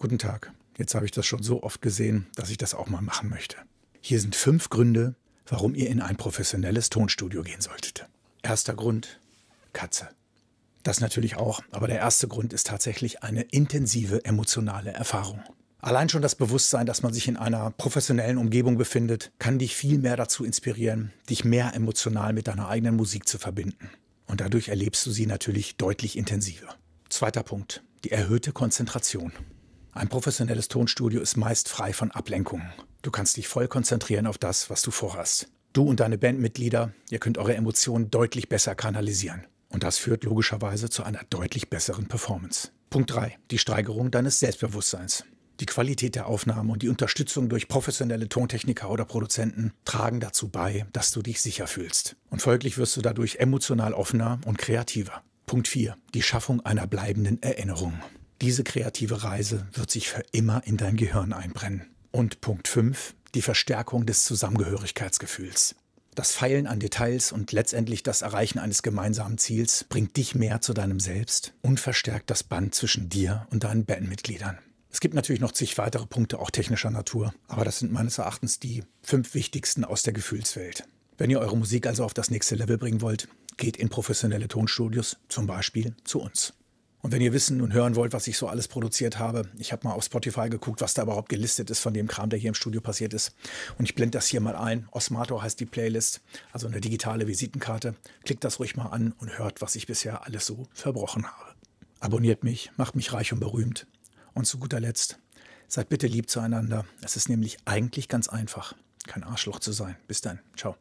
Guten Tag. Jetzt habe ich das schon so oft gesehen, dass ich das auch mal machen möchte. Hier sind fünf Gründe, warum ihr in ein professionelles Tonstudio gehen solltet. Erster Grund, Katze. Das natürlich auch, aber der erste Grund ist tatsächlich eine intensive emotionale Erfahrung. Allein schon das Bewusstsein, dass man sich in einer professionellen Umgebung befindet, kann dich viel mehr dazu inspirieren, dich mehr emotional mit deiner eigenen Musik zu verbinden. Und dadurch erlebst du sie natürlich deutlich intensiver. Zweiter Punkt, die erhöhte Konzentration. Ein professionelles Tonstudio ist meist frei von Ablenkungen. Du kannst dich voll konzentrieren auf das, was du vorhast. Du und deine Bandmitglieder, ihr könnt eure Emotionen deutlich besser kanalisieren. Und das führt logischerweise zu einer deutlich besseren Performance. Punkt 3. Die Steigerung deines Selbstbewusstseins. Die Qualität der Aufnahmen und die Unterstützung durch professionelle Tontechniker oder Produzenten tragen dazu bei, dass du dich sicher fühlst. Und folglich wirst du dadurch emotional offener und kreativer. Punkt 4. Die Schaffung einer bleibenden Erinnerung. Diese kreative Reise wird sich für immer in dein Gehirn einbrennen. Und Punkt 5, die Verstärkung des Zusammengehörigkeitsgefühls. Das Feilen an Details und letztendlich das Erreichen eines gemeinsamen Ziels bringt dich mehr zu deinem Selbst und verstärkt das Band zwischen dir und deinen Bandmitgliedern. Es gibt natürlich noch zig weitere Punkte, auch technischer Natur, aber das sind meines Erachtens die fünf wichtigsten aus der Gefühlswelt. Wenn ihr eure Musik also auf das nächste Level bringen wollt, geht in professionelle Tonstudios, zum Beispiel zu uns. Und wenn ihr wissen und hören wollt, was ich so alles produziert habe, ich habe mal auf Spotify geguckt, was da überhaupt gelistet ist von dem Kram, der hier im Studio passiert ist. Und ich blende das hier mal ein. Osmato heißt die Playlist, also eine digitale Visitenkarte. Klickt das ruhig mal an und hört, was ich bisher alles so verbrochen habe. Abonniert mich, macht mich reich und berühmt. Und zu guter Letzt, seid bitte lieb zueinander. Es ist nämlich eigentlich ganz einfach, kein Arschloch zu sein. Bis dann. Ciao.